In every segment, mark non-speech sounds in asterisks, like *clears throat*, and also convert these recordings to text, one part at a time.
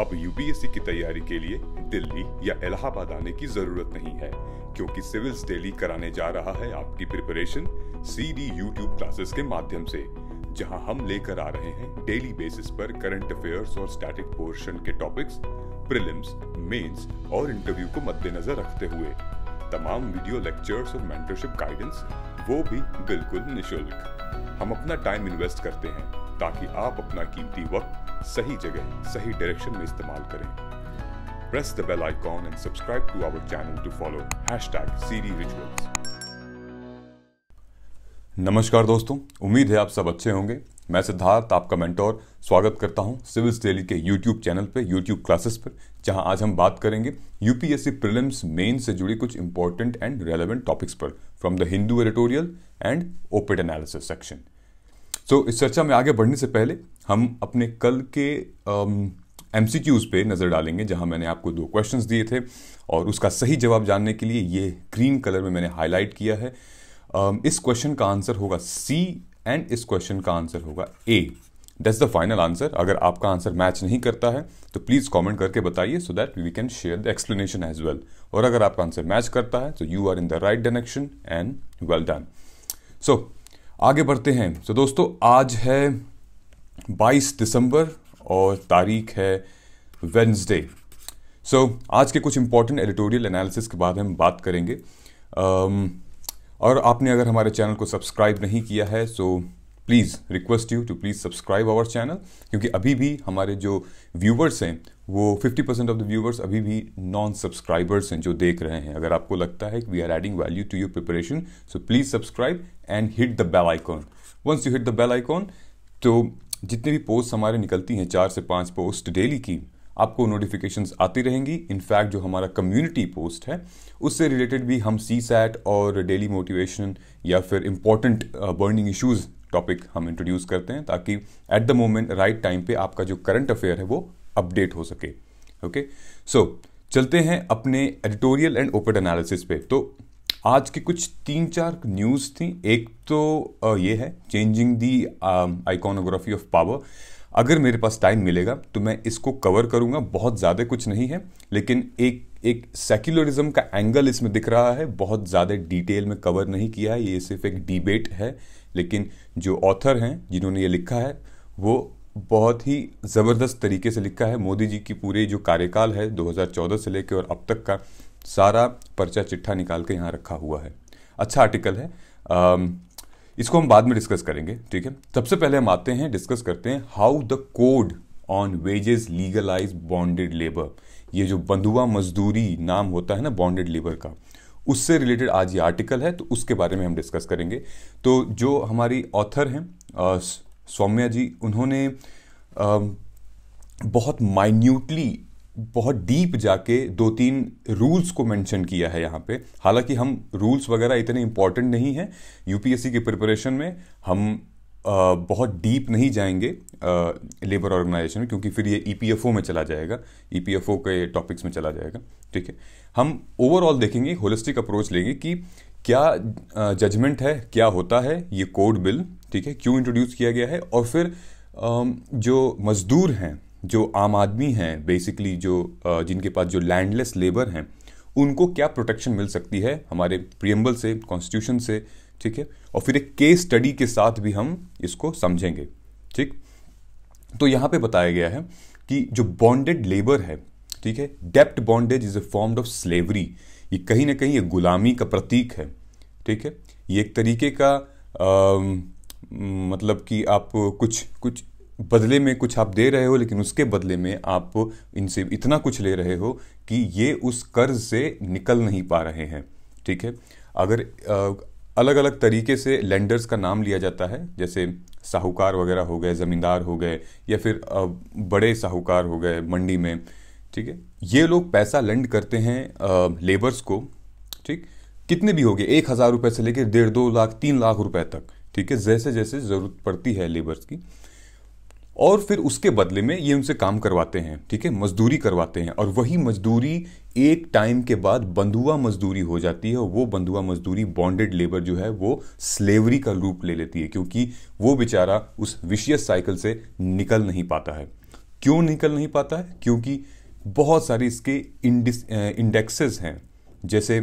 अब यूपीएससी की तैयारी के लिए दिल्ली या इलाहाबाद आने की जरूरत नहीं है क्योंकि सिविल्स डेली कराने जा रहा है आपकी preparation C D YouTube classes के माध्यम से जहां हम लेकर आ रहे हैं डेली बेसिस पर करंट अफेयर्स और स्टैटिक पोर्शन के टॉपिक्स प्रिलिम्स मेंस और इंटरव्यू को मद्देनजर रखते हुए तमाम वीडियो लेक्चर्स और मेंटरशिप गाइडेंस वो भी बिल्कुल निशुल्क हम अपना टाइम इन्वेस्ट करते हैं ताकि आप अपना कीमती वक्त सही जगह सही डायरेक्शन में इस्तेमाल करें press the bell icon and subscribe to our channel to follow hashtag सीरी रिचुअल्स नमस्कार दोस्तों उम्मीद है आप सब अच्छे होंगे मैं सिद्धार्थ आपका मेंटोर स्वागत करता हूं सिविल्स डेली के यूट्यूब चैनल पे यूट्यूब क्लासेस पर जहां आज हम बात करेंगे यूपीएससी प्रीलिम्स मेन से जुड़ी कुछ इंपॉर्टेंट एंड रेलेवेंट टॉपिक्स पर from the Hindu editorial and oped analysis section so so, इस चर्चा में आगे बढ़ने से पहले हम अपने कल के एम सी क्यूज़ पर नज़र डालेंगे जहाँ मैंने आपको दो क्वेश्चन दिए थे और उसका सही जवाब जानने के लिए ये ग्रीन कलर में मैंने हाईलाइट किया है um, इस क्वेश्चन का आंसर होगा सी एंड इस क्वेश्चन का आंसर होगा A that's the final answer अगर आपका आंसर मैच नहीं करता है तो प्लीज़ कमेंट करके बताइए so that we can share the explanation as well और अगर आपका आंसर मैच करता है तो you are in the right direction and well done so आगे बढ़ते हैं तो दोस्तों आज है 22 दिसंबर और तारीख है वेंसडे सो so, आज के कुछ इंपॉर्टेंट एडिटोरियल एनालिसिस के बाद हम बात करेंगे um, और आपने अगर हमारे चैनल को सब्सक्राइब नहीं किया है so so please request you to please subscribe our channel क्योंकि अभी भी हमारे जो व्यूवर्स हैं वो 50 परसेंट ऑफ द व्यूवर्स अभी भी नॉन सब्सक्राइबर्स हैं जो देख रहे हैं अगर आपको लगता है कि we are adding value to your preparation so please subscribe and hit the bell icon once you hit the bell icon तो जितने भी पोस्ट हमारे निकलती हैं चार से पाँच पोस्ट डेली की आपको नोटिफिकेशंस आती रहेंगी इनफैक्ट जो हमारा कम्युनिटी पोस्ट है उससे रिलेटेड भी हम सी सैट और डेली मोटिवेशन या फिर इम्पॉर्टेंट बर्निंग इशूज़ टॉपिक हम इंट्रोड्यूस करते हैं ताकि at the moment right time पे आपका जो करंट अफेयर है वो अपडेट हो सके ओके सो so, चलते हैं अपने एडिटोरियल एंड ओपन एनालिसिस पे तो आज की कुछ तीन चार न्यूज़ थी एक तो ये है changing the iconography of power अगर मेरे पास टाइम मिलेगा तो मैं इसको कवर करूंगा बहुत ज़्यादा कुछ नहीं है लेकिन एक एक सेक्युलरिज्म का एंगल इसमें दिख रहा है बहुत ज़्यादा डिटेल में कवर नहीं किया है ये सिर्फ एक डिबेट है लेकिन जो ऑथर हैं जिन्होंने ये लिखा है वो बहुत ही ज़बरदस्त तरीके से लिखा है मोदी जी की पूरे जो कार्यकाल है 2014 से लेकर और अब तक का सारा पर्चा चिट्ठा निकाल के यहाँ रखा हुआ है अच्छा आर्टिकल है आम, इसको हम बाद में डिस्कस करेंगे ठीक है सबसे पहले हम आते हैं डिस्कस करते हैं how the code on wages legalize bonded labour ये जो बंधुआ मजदूरी नाम होता है ना बॉन्डेड लेबर का उससे रिलेटेड आज ये आर्टिकल है तो उसके बारे में हम डिस्कस करेंगे तो जो हमारी ऑथर हैं सौम्या जी उन्होंने आ, बहुत माइन्यूटली बहुत डीप जाके दो तीन रूल्स को मेंशन किया है यहाँ पे हालांकि हम रूल्स वगैरह इतने इम्पॉर्टेंट नहीं हैं यूपीएससी के प्रिपरेशन में हम बहुत डीप नहीं जाएंगे लेबर ऑर्गेनाइजेशन में क्योंकि फिर ये ई e में चला जाएगा ई e के टॉपिक्स में चला जाएगा ठीक है हम ओवरऑल देखेंगे होलिस्टिक अप्रोच लेंगे कि क्या जजमेंट है क्या होता है ये कोड बिल ठीक है क्यों इंट्रोड्यूस किया गया है और फिर जो मजदूर हैं जो आम आदमी हैं बेसिकली जो जिनके पास जो लैंडलेस लेबर हैं उनको क्या प्रोटेक्शन मिल सकती है हमारे प्रियम्बल से कॉन्स्टिट्यूशन से ठीक है और फिर एक केस स्टडी के साथ भी हम इसको समझेंगे ठीक तो यहां पे बताया गया है कि जो बॉन्डेड लेबर है ठीक है डेप्ट bondage is a form of slavery ये कहीं ना कहीं ये गुलामी का प्रतीक है ठीक है ये एक तरीके का आ, मतलब कि आप कुछ कुछ बदले में कुछ आप दे रहे हो लेकिन उसके बदले में आप इनसे इतना कुछ ले रहे हो कि ये उस कर्ज से निकल नहीं पा रहे हैं ठीक है अगर अलग अलग तरीके से लेंडर्स का नाम लिया जाता है जैसे साहूकार वगैरह हो गए ज़मींदार हो गए या फिर बड़े साहूकार हो गए मंडी में ठीक है ये लोग पैसा लेंड करते हैं लेबर्स को ठीक कितने भी हो गए एक हज़ार रुपये से लेकर डेढ़ दो लाख तीन लाख रुपए तक ठीक है जैसे जैसे ज़रूरत पड़ती है लेबर्स की और फिर उसके बदले में ये उनसे काम करवाते हैं ठीक है मजदूरी करवाते हैं और वही मजदूरी एक टाइम के बाद बंधुआ मजदूरी हो जाती है और वो बंधुआ मजदूरी बॉन्डेड लेबर जो है वो स्लेवरी का रूप ले लेती है क्योंकि वो बेचारा उस विशियस साइकिल से निकल नहीं पाता है क्यों निकल नहीं पाता है क्योंकि बहुत सारे इसके इंडेक्सेस हैं जैसे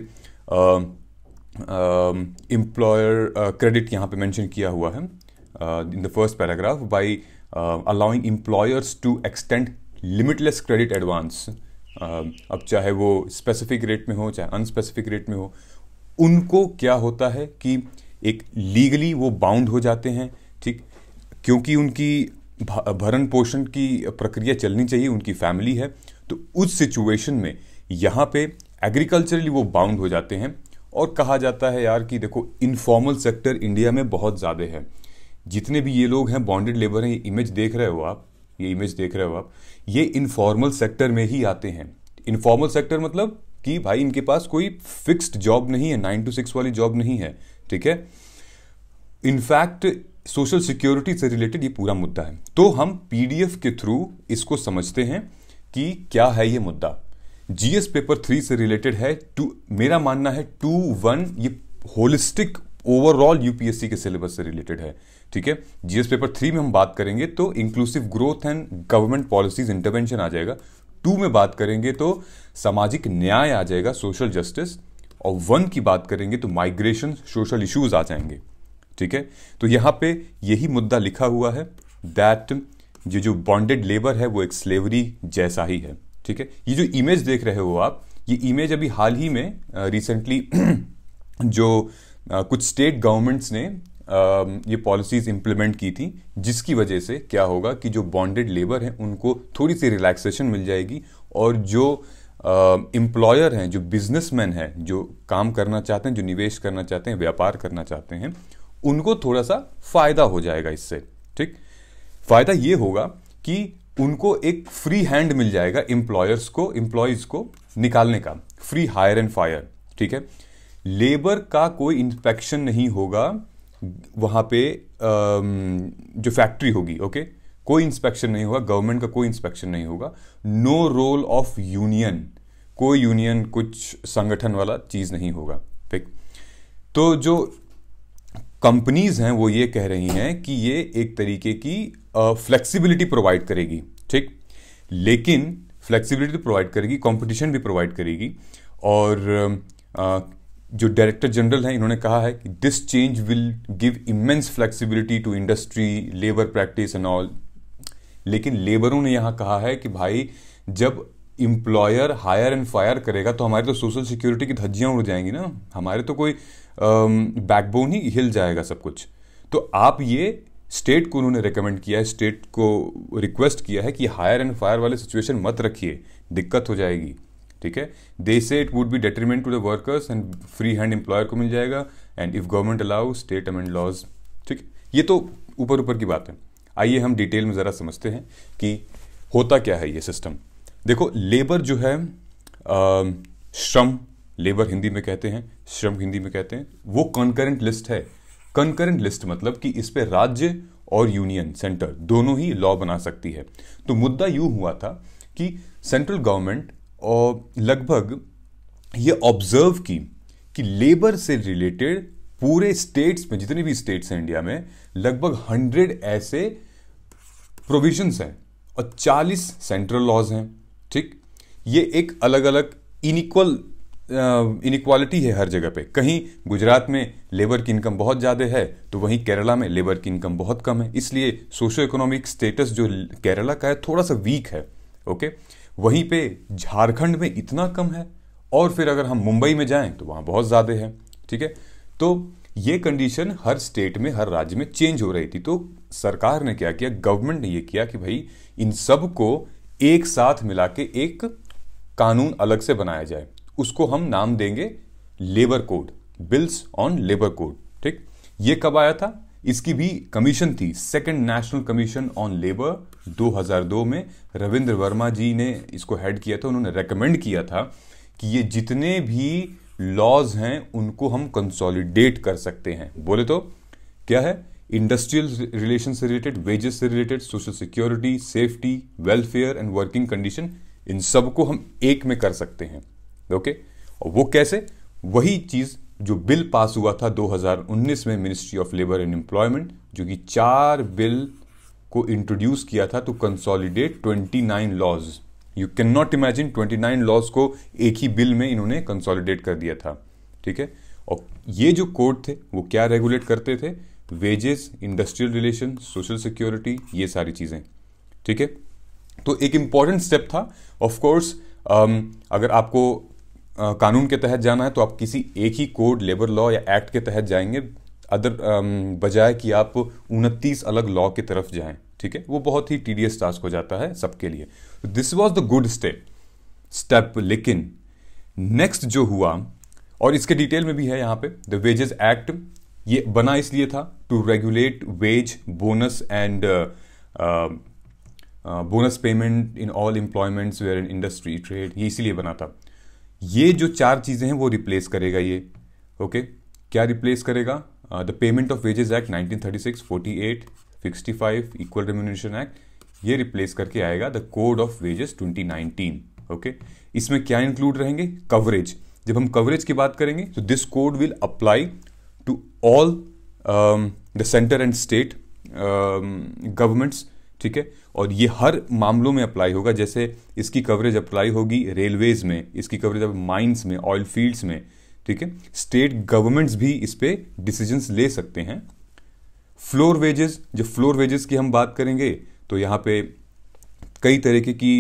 एम्प्लॉयर क्रेडिट यहाँ पे मेंशन किया हुआ है in the first paragraph by uh, allowing employers to extend limitless credit advance uh, अब चाहे वो स्पेसिफिक रेट में हो चाहे अनस्पेसिफिक रेट में हो उनको क्या होता है कि एक लीगली वो बाउंड हो जाते हैं ठीक क्योंकि उनकी भरण पोषण की प्रक्रिया चलनी चाहिए उनकी फैमिली है तो उस सिचुएशन में यहाँ पे एग्रीकल्चरली वो बाउंड हो जाते हैं और कहा जाता है यार कि देखो इनफॉर्मल सेक्टर इंडिया में बहुत ज़्यादा है जितने भी ये लोग हैं बॉन्डेड लेबर हैं ये इमेज देख रहे हो आप ये इमेज देख रहे हो आप ये इनफॉर्मल सेक्टर में ही आते हैं इनफॉर्मल सेक्टर मतलब कि भाई इनके पास कोई फिक्स्ड जॉब नहीं है नाइन टू सिक्स वाली जॉब नहीं है ठीक है इनफैक्ट सोशल सिक्योरिटी से रिलेटेड ये पूरा मुद्दा है तो हम पीडीएफ के थ्रू इसको समझते हैं कि क्या है ये मुद्दा जीएस पेपर थ्री से रिलेटेड है टू मेरा मानना है टू वन ये होलिस्टिक ओवरऑल यूपीएससी के सिलेबस से रिलेटेड है ठीक है जीएस पेपर थ्री में हम बात करेंगे तो inclusive growth and government policies intervention आ जाएगा टू में बात करेंगे तो सामाजिक न्याय आ जाएगा सोशल जस्टिस और वन की बात करेंगे तो माइग्रेशन सोशल इश्यूज आ जाएंगे ठीक है तो यहां पे यही मुद्दा लिखा हुआ है दैट ये जो बॉन्डेड लेबर है वो एक स्लेवरी जैसा ही है ठीक है ये जो इमेज देख रहे हो आप ये इमेज अभी हाल ही में रिसेंटली *clears throat* जो कुछ स्टेट गवर्नमेंट्स ने ये पॉलिसीज इंप्लीमेंट की थी जिसकी वजह से क्या होगा कि जो बॉन्डेड लेबर हैं उनको थोड़ी सी रिलैक्सेशन मिल जाएगी और जो एम्प्लॉयर हैं जो बिजनेसमैन हैं जो काम करना चाहते हैं जो निवेश करना चाहते हैं व्यापार करना चाहते हैं उनको थोड़ा सा फायदा हो जाएगा इससे ठीक फायदा ये होगा कि उनको एक फ्री हैंड मिल जाएगा एम्प्लॉयर्स को एम्प्लॉयज़ को निकालने का फ्री हायर एंड फायर ठीक है लेबर का कोई इंस्पेक्शन नहीं होगा वहाँ पे जो फैक्ट्री होगी ओके कोई इंस्पेक्शन नहीं होगा गवर्नमेंट का कोई इंस्पेक्शन नहीं होगा नो रोल ऑफ यूनियन कोई यूनियन कुछ संगठन वाला चीज़ नहीं होगा ठीक तो जो कंपनीज हैं वो ये कह रही हैं कि ये एक तरीके की फ्लेक्सिबिलिटी प्रोवाइड करेगी ठीक लेकिन फ्लेक्सिबिलिटी तो प्रोवाइड करेगी कंपटीशन भी प्रोवाइड करेगी और जो डायरेक्टर जनरल हैं इन्होंने कहा है कि this change will give immense flexibility to industry labour practice and all लेकिन लेबरों ने यहाँ कहा है कि भाई जब इम्प्लॉयर हायर एंड फायर करेगा तो हमारे तो सोशल सिक्योरिटी की धज्जियाँ उड़ जाएंगी ना हमारे तो कोई बैकबोन ही हिल जाएगा सब कुछ तो आप ये स्टेट को उन्होंने रिकमेंड किया है स्टेट को रिक्वेस्ट किया है कि हायर एंड फायर वाले सिचुएशन मत रखिए दिक्कत हो जाएगी ठीक है they say it would be detriment to the workers and free hand employer को मिल जाएगा and if government allow state amend laws ठीक ये तो ऊपर ऊपर की बात है आइए हम डिटेल में ज़रा समझते हैं कि होता क्या है ये सिस्टम देखो लेबर जो है आ, श्रम लेबर हिंदी में कहते हैं श्रम हिंदी में कहते हैं वो कॉन्करेंट लिस्ट है कॉन्करेंट लिस्ट मतलब कि इस पर राज्य और यूनियन सेंटर दोनों ही लॉ बना सकती है तो मुद्दा यूं हुआ था कि सेंट्रल गवर्नमेंट लगभग ये ऑब्जर्व की कि लेबर से रिलेटेड पूरे स्टेट्स में जितने भी स्टेट्स हैं इंडिया में लगभग हंड्रेड ऐसे प्रोविजंस हैं और चालीस सेंट्रल लॉज हैं ठीक ये एक अलग अलग इनिक्वल इनिक्वालिटी है हर जगह पे कहीं गुजरात में लेबर की इनकम बहुत ज़्यादा है तो वहीं केरला में लेबर की इनकम बहुत कम है इसलिए सोशो इकोनॉमिक स्टेटस जो केरला का है थोड़ा सा वीक है ओके okay? वहीं पे झारखंड में इतना कम है और फिर अगर हम मुंबई में जाएं तो वहाँ बहुत ज़्यादा है ठीक है तो ये कंडीशन हर स्टेट में हर राज्य में चेंज हो रही थी तो सरकार ने क्या किया गवर्नमेंट ने यह किया कि भाई इन सब को एक साथ मिला के एक कानून अलग से बनाया जाए उसको हम नाम देंगे labour code bills on labour code ठीक ये कब आया था इसकी भी कमीशन थी second national commission on labour 2002 में रविंद्र वर्मा जी ने इसको हेड किया था उन्होंने रेकमेंड किया था कि ये जितने भी लॉज हैं उनको हम कंसोलिडेट कर सकते हैं बोले तो क्या है इंडस्ट्रियल रिलेशन से रिलेटेड वेजेस से related social security safety welfare and working condition इन सबको हम एक में कर सकते हैं ओके और वो कैसे वही चीज़ जो बिल पास हुआ था 2019 में ministry of labour and employment जो कि चार बिल को इंट्रोड्यूस किया था to consolidate 29 laws you can not imagine 29 laws को एक ही बिल में इन्होंने कंसोलिडेट कर दिया था ठीक है और ये जो कोड थे वो क्या रेगुलेट करते थे wages industrial relation social security ये सारी चीज़ें ठीक है तो एक इंपॉर्टेंट स्टेप था ऑफकोर्स um, अगर आपको कानून के तहत जाना है तो आप किसी एक ही कोड लेबर लॉ या एक्ट के तहत जाएंगे अदर बजाय कि आप उनतीस अलग लॉ की तरफ जाएं ठीक है वो बहुत ही टीडियस टास्क हो जाता है सबके लिए this was the good step step लेकिन नेक्स्ट जो हुआ और इसके डिटेल में भी है यहाँ पे द वेजेस एक्ट ये बना इसलिए था to regulate wage bonus and bonus payment in all employments where in industry trade ये इसीलिए बना था ये जो चार चीज़ें हैं वो रिप्लेस करेगा ये ओके क्या रिप्लेस करेगा the payment of wages act 1936, 48, 65, equal remuneration act ये रिप्लेस करके आएगा the code of wages 2019 okay okay? इसमें क्या इंक्लूड रहेंगे कवरेज जब हम कवरेज की बात करेंगे तो this code will apply to all the centre and state governments ठीक है और ये हर मामलों में अप्लाई होगा जैसे इसकी कवरेज अप्लाई होगी रेलवेज़ में इसकी कवरेज अब माइंस में ऑयल फील्ड्स में ठीक है स्टेट गवर्नमेंट्स भी इस पर डिसीजंस ले सकते हैं फ्लोर वेजेस जो फ्लोर वेजेस की हम बात करेंगे तो यहाँ पे कई तरीके की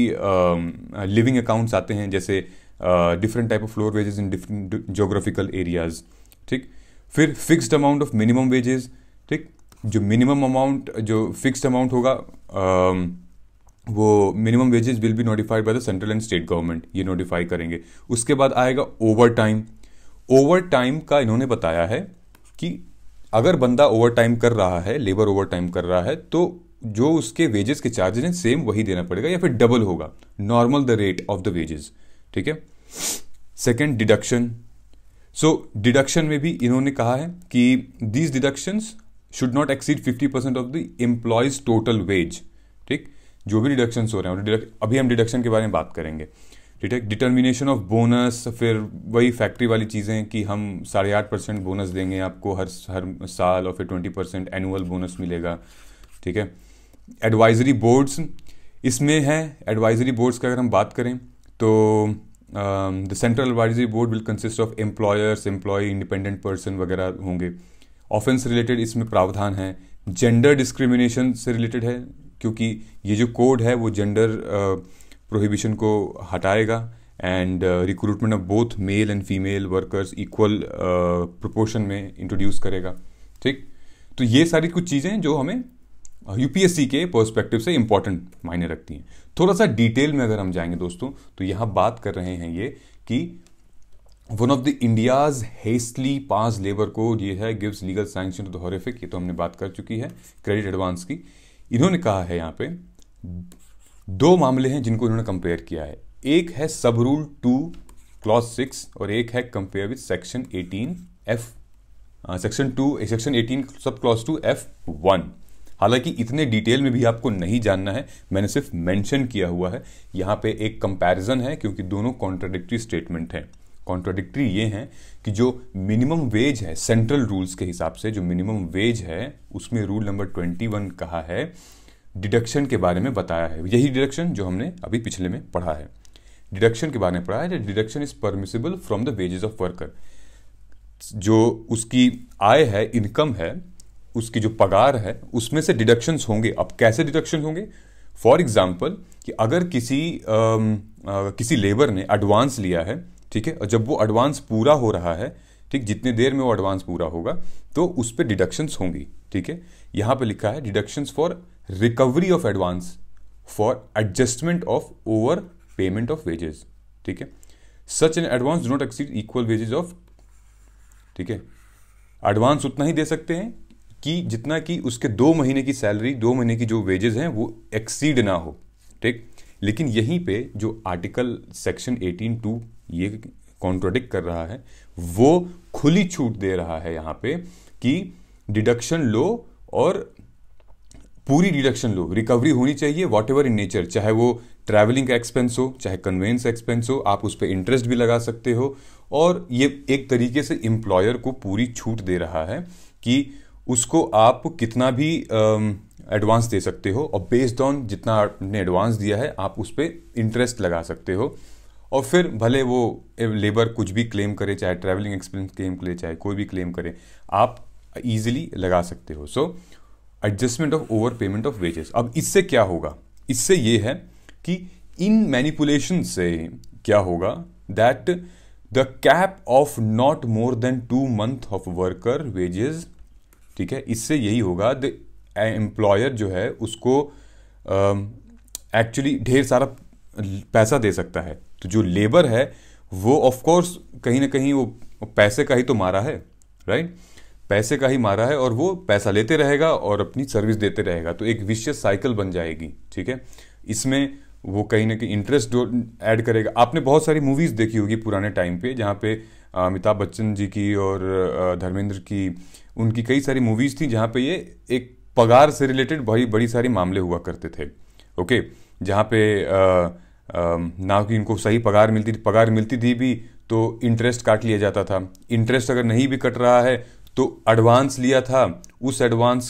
लिविंग uh, अकाउंट्स आते हैं जैसे different type of floor wages in different geographical areas ठीक फिर fixed amount of minimum wages ठीक जो मिनिमम अमाउंट जो फिक्स्ड अमाउंट होगा um, वो minimum wages will be notified by the central and state government ये नोटिफाई करेंगे उसके बाद आएगा ओवर टाइम ओवर टाइम का इन्होंने बताया है कि अगर बंदा ओवर टाइम कर रहा है लेबर ओवर टाइम कर रहा है तो जो उसके वेजेस के चार्जेस हैं सेम वही देना पड़ेगा या फिर डबल होगा normal the rate of the wages ठीक है सेकेंड डिडक्शन सो डिडक्शन में भी इन्होंने कहा है कि these deductions should not exceed fifty percent of the employees total wage ठीक जो भी डिडक्शन हो रहे हैं अभी हम डिडक्शन के बारे में बात करेंगे डिटर्मिनेशन ऑफ बोनस फिर वही फैक्ट्री वाली चीज़ें कि हम साढ़े आठ परसेंट बोनस देंगे आपको हर हर साल और फिर ट्वेंटी परसेंट एनुअल बोनस मिलेगा ठीक है एडवाइजरी बोर्ड्स इसमें है एडवाइजरी बोर्ड्स का अगर हम बात करें तो the central advisory board will consist of employers employee independent person वगैरह होंगे ऑफेंस रिलेटेड इसमें प्रावधान है जेंडर डिस्क्रिमिनेशन से रिलेटेड है क्योंकि ये जो कोड है वो जेंडर प्रोहिबिशन को हटाएगा and recruitment of both male and female workers equal proportion में इंट्रोड्यूस करेगा ठीक तो ये सारी कुछ चीज़ें जो हमें यूपीएससी के पर्सपेक्टिव से इंपॉर्टेंट मायने रखती हैं थोड़ा सा डिटेल में अगर हम जाएंगे दोस्तों तो यहाँ बात कर रहे हैं ये कि one of the India's hastily pass labour को ये है gives legal sanction to the horrific ये तो हमने बात कर चुकी है क्रेडिट एडवांस की इन्होंने कहा है यहाँ पे दो मामले हैं जिनको इन्होंने कंपेयर किया है एक है सब रूल टू क्लॉज सिक्स और एक है compare with section eighteen F section two section eighteen sub clause two F one हालांकि इतने डिटेल में भी आपको नहीं जानना है मैंने सिर्फ मेंशन किया हुआ है यहाँ पे एक कंपैरिजन है क्योंकि दोनों कॉन्ट्राडिक्ट्री स्टेटमेंट हैं कॉन्ट्रोडिक्ट्री ये हैं कि जो मिनिमम वेज है सेंट्रल रूल्स के हिसाब से जो मिनिमम वेज है उसमें रूल नंबर ट्वेंटी वन कहा है डिडक्शन के बारे में बताया है यही डिडक्शन जो हमने अभी पिछले में पढ़ा है डिडक्शन के बारे में पढ़ा है deduction is permissible from the wages of worker जो उसकी आय है इनकम है उसकी जो पगार है उसमें से डिडक्शंस होंगे अब कैसे डिडक्शन होंगे फॉर एग्जाम्पल कि अगर किसी आ, आ, किसी लेबर ने एडवांस लिया है ठीक है और जब वो एडवांस पूरा हो रहा है ठीक जितने देर में वो एडवांस पूरा होगा तो उस पर डिडक्शंस होंगी ठीक है यहां पे लिखा है deductions for recovery of advance for adjustment of over payment of wages ठीक है such an advance do not exceed equal wages of ठीक है एडवांस उतना ही दे सकते हैं कि जितना कि उसके दो महीने की सैलरी दो महीने की जो वेजेस हैं वो एक्सीड ना हो ठीक लेकिन यहीं पे जो आर्टिकल सेक्शन एटीन टू ये कॉन्ट्रोडिक्ट कर रहा है वो खुली छूट दे रहा है यहाँ पे कि डिडक्शन लो और पूरी डिडक्शन लो रिकवरी होनी चाहिए वॉट एवर इन नेचर चाहे वो ट्रैवलिंग का एक्सपेंस हो चाहे कन्वेंस एक्सपेंस हो आप उस पर इंटरेस्ट भी लगा सकते हो और ये एक तरीके से एम्प्लॉयर को पूरी छूट दे रहा है कि उसको आप कितना भी एडवांस दे सकते हो और बेस्ड ऑन जितना आपने एडवांस दिया है आप उस पर इंटरेस्ट लगा सकते हो और फिर भले वो लेबर कुछ भी क्लेम करे चाहे ट्रैवलिंग एक्सपेंस क्लेम करे चाहे कोई भी क्लेम करे आप ईजिली लगा सकते हो so adjustment of over payment of wages अब इससे क्या होगा इससे ये है कि इन मैनिपुलेशन से क्या होगा that the cap of not more than two month of worker wages ठीक है इससे यही होगा द एम्प्लॉयर uh, जो है उसको एक्चुअली um, uh, ढेर सारा पैसा दे सकता है तो जो लेबर है वो ऑफकोर्स कहीं ना कहीं वो पैसे का ही तो मारा है राइट पैसे का ही मारा है और वो पैसा लेते रहेगा और अपनी सर्विस देते रहेगा तो एक विशेष साइकिल बन जाएगी ठीक है इसमें वो कहीं ना कहीं इंटरेस्ट ऐड करेगा आपने बहुत सारी मूवीज़ देखी होगी पुराने टाइम पे जहाँ पे अमिताभ बच्चन जी की और धर्मेंद्र की उनकी कई सारी मूवीज़ थी जहाँ पे ये एक पगार से रिलेटेड बड़ी बड़ी सारी मामले हुआ करते थे ओके जहाँ पे आ, ना कि इनको सही पगार मिलती थी पगार मिलती थी भी तो इंटरेस्ट काट लिया जाता था इंटरेस्ट अगर नहीं भी कट रहा है तो एडवांस लिया था उस एडवांस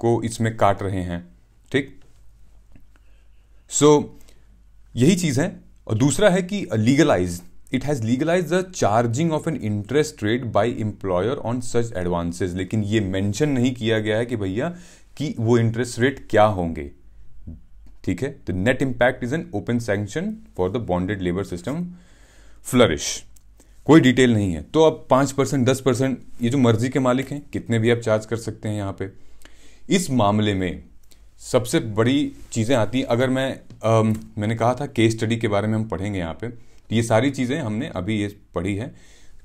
को इसमें काट रहे हैं ठीक सो so, यही चीज़ है और दूसरा है कि legalize it has legalize the charging of an interest rate by employer on such advances लेकिन ये मेंशन नहीं किया गया है कि भैया कि वो इंटरेस्ट रेट क्या होंगे ठीक है तो net impact is an open sanction for the bonded labour system flourish कोई डिटेल नहीं है तो अब पाँच परसेंट दस परसेंट ये जो मर्जी के मालिक हैं कितने भी आप चार्ज कर सकते हैं यहाँ पे इस मामले में सबसे बड़ी चीज़ें आती हैं अगर मैं आ, मैंने कहा था केस स्टडी के बारे में हम पढ़ेंगे यहाँ पे तो ये सारी चीज़ें हमने अभी ये पढ़ी है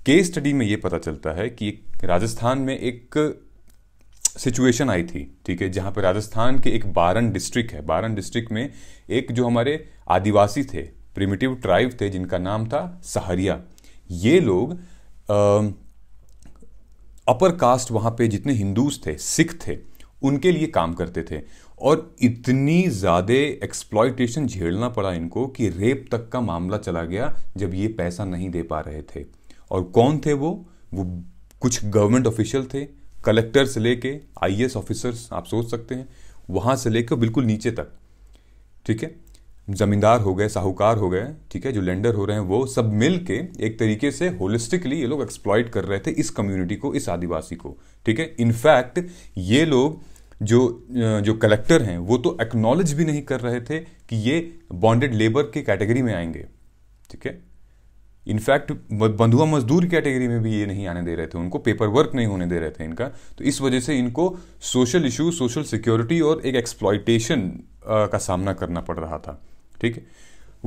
केस स्टडी में ये पता चलता है कि राजस्थान में एक सिचुएशन आई थी ठीक है जहाँ पर राजस्थान के एक बारन डिस्ट्रिक्ट है बारन डिस्ट्रिक्ट में एक जो हमारे आदिवासी थे प्रिमिटिव ट्राइब थे जिनका नाम था सहरिया ये लोग आ, अपर कास्ट वहाँ पे जितने हिंदूज थे सिख थे उनके लिए काम करते थे और इतनी ज़्यादा एक्सप्लॉयटेशन झेलना पड़ा इनको कि रेप तक का मामला चला गया जब ये पैसा नहीं दे पा रहे थे और कौन थे वो वो कुछ गवर्नमेंट ऑफिशियल थे कलेक्टर से लेके आई ऑफिसर्स आप सोच सकते हैं वहाँ से लेकर बिल्कुल नीचे तक ठीक है ज़मींदार हो गए साहूकार हो गए ठीक है जो लेंडर हो रहे हैं वो सब मिल के एक तरीके से होलिस्टिकली ये लोग एक्सप्लॉयट कर रहे थे इस कम्युनिटी को इस आदिवासी को ठीक है इनफैक्ट ये लोग जो जो कलेक्टर हैं वो तो एक्नॉलेज भी नहीं कर रहे थे कि ये बॉन्डेड लेबर के कैटेगरी में आएंगे ठीक है इनफैक्ट बंधुआ मजदूर कैटेगरी में भी ये नहीं आने दे रहे थे उनको पेपर वर्क नहीं होने दे रहे थे इनका तो इस वजह से इनको सोशल इशू सोशल सिक्योरिटी और एक एक्सप्लॉयटेशन का सामना करना पड़ रहा था ठीक है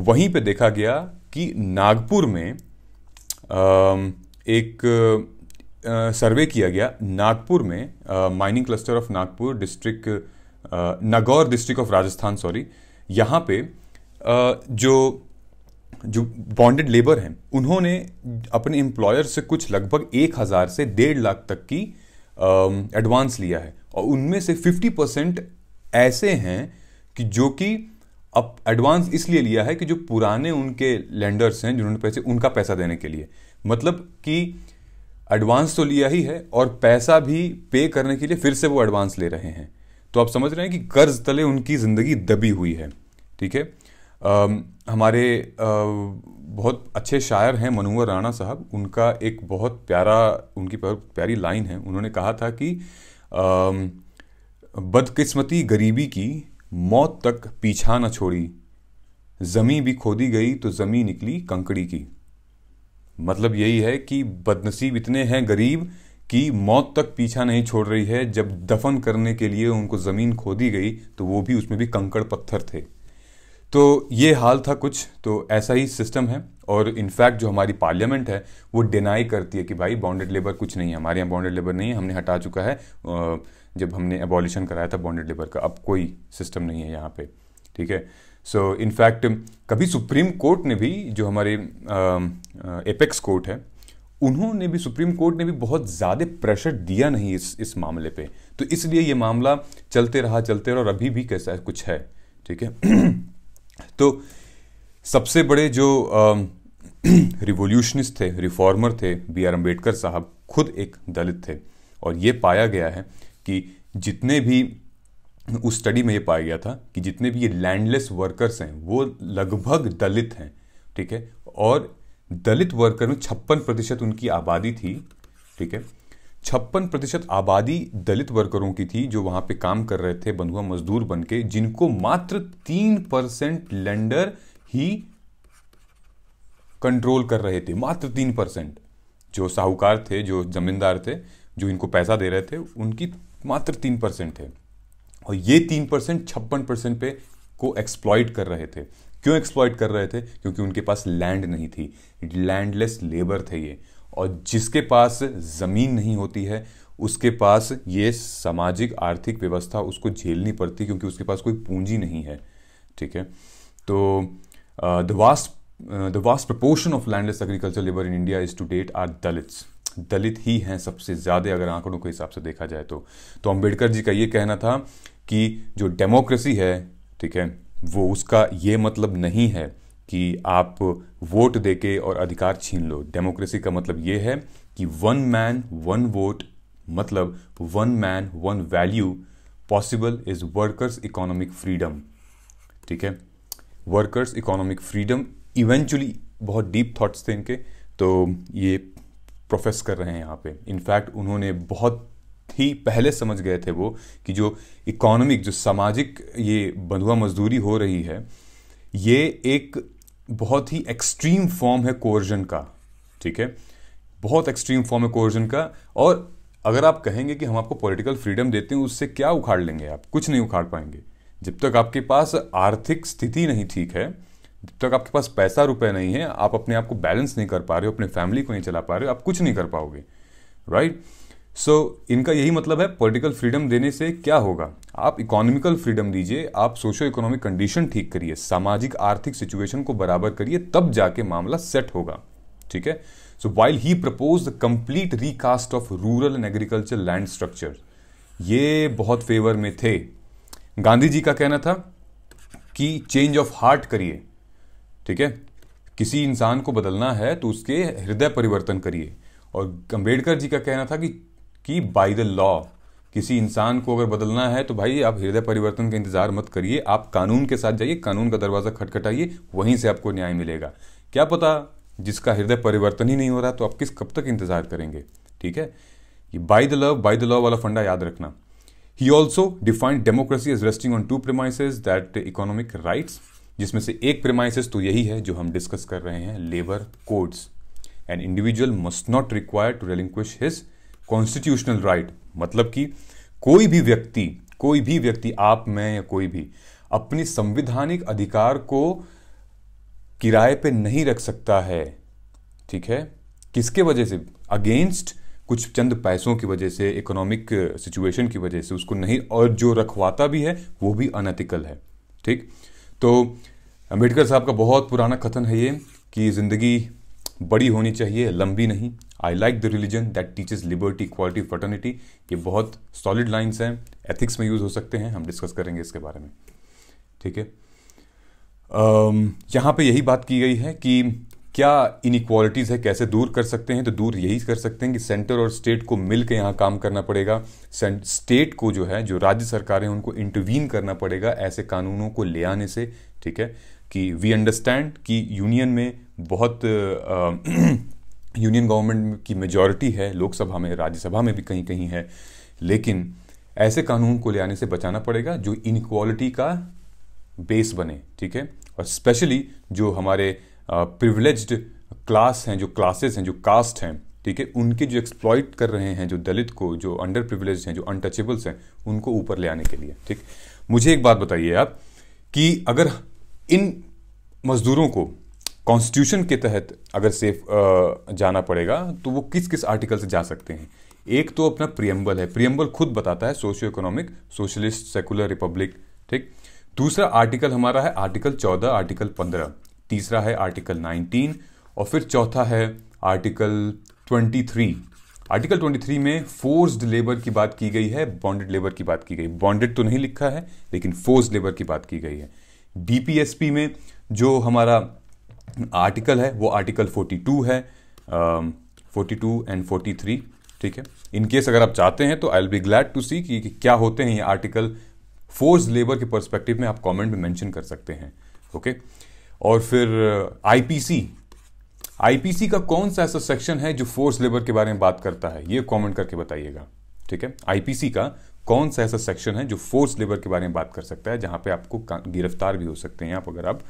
वहीं पे देखा गया कि नागपुर में एक सर्वे किया गया नागपुर में mining cluster of Nagpur district Nagaur district of Rajasthan sorry यहाँ पे जो जो बॉन्डेड लेबर हैं उन्होंने अपने एम्प्लॉयर से कुछ लगभग एक हज़ार से डेढ़ लाख तक की एडवांस लिया है और उनमें से फिफ्टी परसेंट ऐसे हैं कि जो कि अब एडवांस इसलिए लिया है कि जो पुराने उनके लैंडर्स हैं जिन्होंने पैसे उनका पैसा देने के लिए मतलब कि एडवांस तो लिया ही है और पैसा भी पे करने के लिए फिर से वो एडवांस ले रहे हैं तो आप समझ रहे हैं कि कर्ज तले उनकी ज़िंदगी दबी हुई है ठीक है हमारे बहुत अच्छे शायर हैं मनोहर राणा साहब उनका एक बहुत प्यारा उनकी प्यारी लाइन है उन्होंने कहा था कि बदकिस्मती गरीबी की मौत तक पीछा न छोड़ी ज़मी भी खोदी गई तो ज़मी निकली कंकड़ी की मतलब यही है कि बदनसीब इतने हैं गरीब कि मौत तक पीछा नहीं छोड़ रही है जब दफन करने के लिए उनको ज़मीन खोदी गई तो वो भी उसमें भी कंकड़ पत्थर थे तो ये हाल था कुछ तो ऐसा ही सिस्टम है और इनफैक्ट जो हमारी पार्लियामेंट है वो डिनाई करती है कि भाई बाउंडेड लेबर कुछ नहीं है हमारे यहाँ बाउंडेड लेबर नहीं है हमने हटा चुका है जब हमने एबॉलिशन कराया था बाउंडेड लेबर का अब कोई सिस्टम नहीं है यहाँ पे ठीक है सो so, इनफैक्ट कभी सुप्रीम कोर्ट ने भी जो हमारे एपेक्स कोर्ट है उन्होंने भी सुप्रीम कोर्ट ने भी बहुत ज़्यादा प्रेशर दिया नहीं इस इस मामले पे तो इसलिए ये मामला चलते रहा चलते रहा और अभी भी कैसा है कुछ है ठीक है तो सबसे बड़े जो रिवोल्यूशनिस्ट *clears throat* थे रिफॉर्मर थे बी आर अम्बेडकर साहब खुद एक दलित थे और ये पाया गया है कि जितने भी उस स्टडी में ये पाया गया था कि जितने भी ये लैंडलेस वर्कर्स हैं वो लगभग दलित हैं ठीक है और दलित वर्कर में छप्पन प्रतिशत उनकी आबादी थी ठीक है छप्पन प्रतिशत आबादी दलित वर्करों की थी जो वहां पे काम कर रहे थे बंधुआ मजदूर बन के जिनको मात्र तीन परसेंट लेंडर ही कंट्रोल कर रहे थे मात्र तीन परसेंट जो साहूकार थे जो जमींदार थे जो इनको पैसा दे रहे थे उनकी मात्र तीन परसेंट थे और ये तीन परसेंट छप्पन परसेंट पे को एक्सप्लॉइट कर रहे थे क्यों एक्सप्लॉइट कर रहे थे क्योंकि उनके पास लैंड नहीं थी लैंडलेस लेबर थे ये और जिसके पास ज़मीन नहीं होती है उसके पास ये सामाजिक आर्थिक व्यवस्था उसको झेलनी पड़ती क्योंकि उसके पास कोई पूंजी नहीं है ठीक है तो the vast the vast proportion of landless agriculture labour in India is to date are Dalits Dalit ही हैं सबसे ज़्यादा अगर आंकड़ों के हिसाब से देखा जाए तो तो अंबेडकर जी का ये कहना था कि जो डेमोक्रेसी है ठीक है वो उसका ये मतलब नहीं है कि आप वोट देके और अधिकार छीन लो डेमोक्रेसी का मतलब ये है कि वन मैन वन वोट मतलब one man one value possible is workers economic freedom ठीक है वर्कर्स इकोनॉमिक फ्रीडम इवेंचुअली बहुत डीप थॉट्स थे इनके तो ये प्रोफेस कर रहे हैं यहाँ पे इनफैक्ट उन्होंने बहुत ही पहले समझ गए थे वो कि जो इकोनॉमिक जो सामाजिक ये बंधुआ मजदूरी हो रही है ये एक बहुत ही एक्सट्रीम फॉर्म है कोर्जन का ठीक है बहुत एक्सट्रीम फॉर्म है कोर्जन का और अगर आप कहेंगे कि हम आपको पॉलिटिकल फ्रीडम देते हैं उससे क्या उखाड़ लेंगे आप कुछ नहीं उखाड़ पाएंगे जब तक आपके पास आर्थिक स्थिति नहीं ठीक है जब तक आपके पास पैसा रुपए नहीं है आप अपने आप को बैलेंस नहीं कर पा रहे हो अपने फैमिली को नहीं चला पा रहे हो आप कुछ नहीं कर पाओगे राइट right? सो so, इनका यही मतलब है पॉलिटिकल फ्रीडम देने से क्या होगा आप इकोनॉमिकल फ्रीडम दीजिए आप सोशो इकोनॉमिक कंडीशन ठीक करिए सामाजिक आर्थिक सिचुएशन को बराबर करिए तब जाके मामला सेट होगा ठीक है so while he propose the complete recast of rural and agriculture land structure ये बहुत फेवर में थे गांधी जी का कहना था कि चेंज ऑफ हार्ट करिए ठीक है किसी इंसान को बदलना है तो उसके हृदय परिवर्तन करिए और अंबेडकर जी का कहना था कि कि बाय द लॉ किसी इंसान को अगर बदलना है तो भाई आप हृदय परिवर्तन का इंतजार मत करिए आप कानून के साथ जाइए कानून का दरवाज़ा खटखटाइए वहीं से आपको न्याय मिलेगा क्या पता जिसका हृदय परिवर्तन ही नहीं हो रहा तो आप किस कब तक इंतजार करेंगे ठीक है ये by the love by the law वाला फंडा याद रखना he also defined democracy is resting on two premises that economic rights जिसमें से एक प्रेमाइसिस तो यही है जो हम डिस्कस कर रहे हैं labour codes and individual must not require to relinquish his constitutional right मतलब कि कोई भी व्यक्ति कोई भी व्यक्ति आप मैं या कोई भी अपनी संविधानिक अधिकार को किराए पे नहीं रख सकता है ठीक है किसके वजह से अगेंस्ट कुछ चंद पैसों की वजह से इकोनॉमिक सिचुएशन की वजह से उसको नहीं और जो रखवाता भी है वो भी अनथिकल है ठीक तो अम्बेडकर साहब का बहुत पुराना कथन है ये कि ज़िंदगी बड़ी होनी चाहिए लंबी नहीं I like the religion that teaches liberty equality fraternity ये बहुत सॉलिड लाइन्स हैं एथिक्स में यूज़ हो सकते हैं हम डिस्कस करेंगे इसके बारे में ठीक है um, यहाँ पे यही बात की गई है कि क्या इनक्वालिटीज़ है कैसे दूर कर सकते हैं तो दूर यही कर सकते हैं कि सेंटर और स्टेट को मिलकर यहाँ काम करना पड़ेगा स्टेट को जो है जो राज्य सरकारें उनको इंटरवीन करना पड़ेगा ऐसे कानूनों को ले आने से ठीक है कि वी अंडरस्टैंड कि यूनियन में बहुत uh, यूनियन गवर्नमेंट की मेजॉरिटी है लोकसभा में राज्यसभा में भी कहीं कहीं है लेकिन ऐसे कानून को ले आने से बचाना पड़ेगा जो इनक्वालिटी का बेस बने ठीक है और स्पेशली जो हमारे प्रिविलेज्ड क्लास हैं जो क्लासेस हैं जो कास्ट हैं ठीक है उनके जो एक्सप्लॉइट कर रहे हैं जो दलित को जो अंडर प्रिविलेज हैं जो अनटचेबल्स हैं उनको ऊपर ले आने के लिए ठीक मुझे एक बात बताइए आप कि अगर इन मजदूरों को कॉन्स्टिट्यूशन के तहत अगर सेफ जाना पड़ेगा तो वो किस किस आर्टिकल से जा सकते हैं एक तो अपना प्रियम्बल है प्रियम्बल खुद बताता है socio economic socialist secular republic ठीक दूसरा आर्टिकल हमारा है आर्टिकल चौदह आर्टिकल पंद्रह तीसरा है आर्टिकल नाइनटीन और फिर चौथा है article twenty three article twenty three में फोर्स्ड लेबर की बात की गई है बॉन्डेड लेबर की बात की गई बॉन्डेड तो नहीं लिखा है लेकिन फोर्स लेबर की बात की गई है डीपीएसपी में जो हमारा आर्टिकल है वो आर्टिकल 42 है forty two and forty three ठीक है इन केस अगर आप चाहते हैं तो I will be glad to see कि क्या होते हैं ये आर्टिकल फोर्स लेबर के परस्पेक्टिव में आप कमेंट में मेंशन कर सकते हैं ओके okay? और फिर आईपीसी uh, आईपीसी का कौन सा ऐसा सेक्शन है जो फोर्स लेबर के बारे में बात करता है ये कमेंट करके बताइएगा ठीक है आईपीसी का कौन सा ऐसा सेक्शन है जो फोर्स लेबर के बारे में बात कर सकता है जहाँ पे आपको गिरफ्तार भी हो सकते हैं आप अगर आप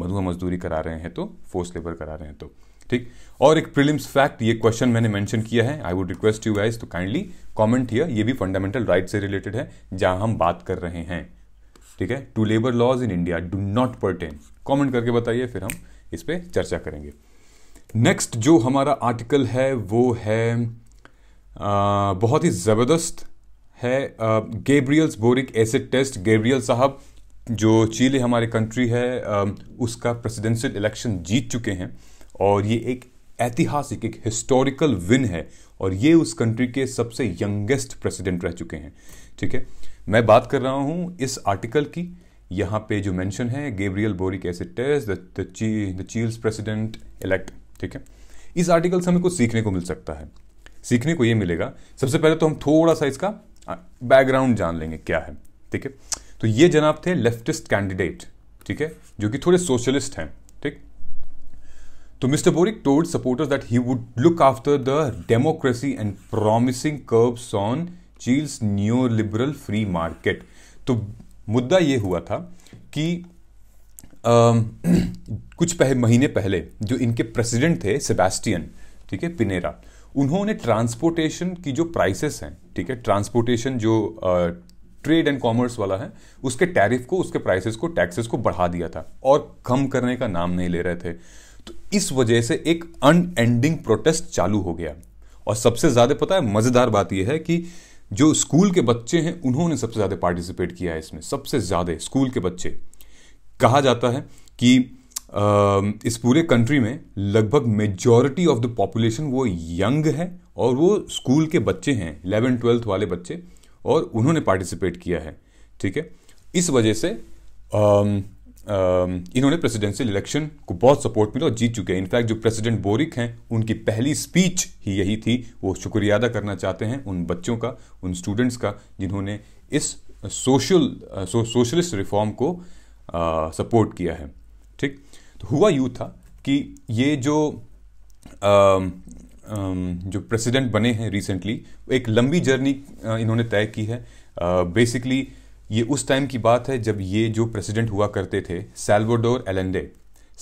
मधुआ मजदूरी करा रहे हैं तो फोर्स लेबर करा रहे हैं तो ठीक और एक प्रिलिम्स फैक्ट ये क्वेश्चन मैंने मेंशन किया है I would request you guys तो काइंडली कमेंट हियर ये भी फंडामेंटल राइट से रिलेटेड है जहां हम बात कर रहे हैं ठीक है two labour laws in India do not pertain comment करके बताइए फिर हम इस पर चर्चा करेंगे नेक्स्ट जो हमारा आर्टिकल है वो है आ, बहुत ही ज़बरदस्त है Gabriel's Boric acid test Gabriel साहब जो चीले हमारे कंट्री है उसका प्रेसिडेंशियल इलेक्शन जीत चुके हैं और ये एक ऐतिहासिक एक हिस्टोरिकल विन है और ये उस कंट्री के सबसे यंगेस्ट प्रेसिडेंट रह चुके हैं ठीक है मैं बात कर रहा हूँ इस आर्टिकल की यहाँ पे जो मेंशन है Gabriel Boric acid test the the Chile's president elect ठीक है इस आर्टिकल से हमें कुछ सीखने को मिल सकता है सीखने को ये मिलेगा सबसे पहले तो हम थोड़ा सा इसका बैकग्राउंड जान लेंगे क्या है ठीक है तो ये जनाब थे लेफ्टिस्ट कैंडिडेट ठीक है जो कि थोड़े सोशलिस्ट हैं ठीक तो mister Boric told supporters that he would look after the democracy and promising curbs on Chile's new liberal free market तो मुद्दा ये हुआ था कि आ, *clears throat* कुछ पह, महीने पहले जो इनके प्रेसिडेंट थे सेबेस्टियन ठीक है पिनेरा उन्होंने ट्रांसपोर्टेशन की जो प्राइसेस हैं ठीक है ट्रांसपोर्टेशन जो ट्रेड एंड कॉमर्स वाला है उसके टैरिफ को उसके प्राइसेस को टैक्सेस को बढ़ा दिया था और कम करने का नाम नहीं ले रहे थे तो इस वजह से एक अनएंडिंग प्रोटेस्ट चालू हो गया और सबसे ज़्यादा पता है मज़ेदार बात यह है कि जो स्कूल के बच्चे हैं उन्होंने सबसे ज़्यादा पार्टिसिपेट किया है इसमें सबसे ज़्यादा स्कूल के बच्चे कहा जाता है कि इस पूरे कंट्री में लगभग मेजॉरिटी ऑफ द पॉपुलेशन वो यंग है और वो स्कूल के बच्चे हैं इलेवन ट्वेल्थ वाले बच्चे और उन्होंने पार्टिसिपेट किया है ठीक है इस वजह से आम, आम, इन्होंने प्रेसिडेंशियल इलेक्शन को बहुत सपोर्ट मिला और जीत चुके हैं इनफैक्ट जो प्रेसिडेंट बोरिक हैं उनकी पहली स्पीच ही यही थी वो शुक्रिया अदा करना चाहते हैं उन बच्चों का उन स्टूडेंट्स का जिन्होंने इस सोशल सोशलिस्ट रिफॉर्म को सपोर्ट किया है तो हुआ यूँ था कि ये जो आ, जो प्रेसिडेंट बने हैं रिसेंटली एक लंबी जर्नी इन्होंने तय की है बेसिकली ये उस टाइम की बात है जब ये जो प्रेसिडेंट हुआ करते थे सेल्वोडोर एलेंडे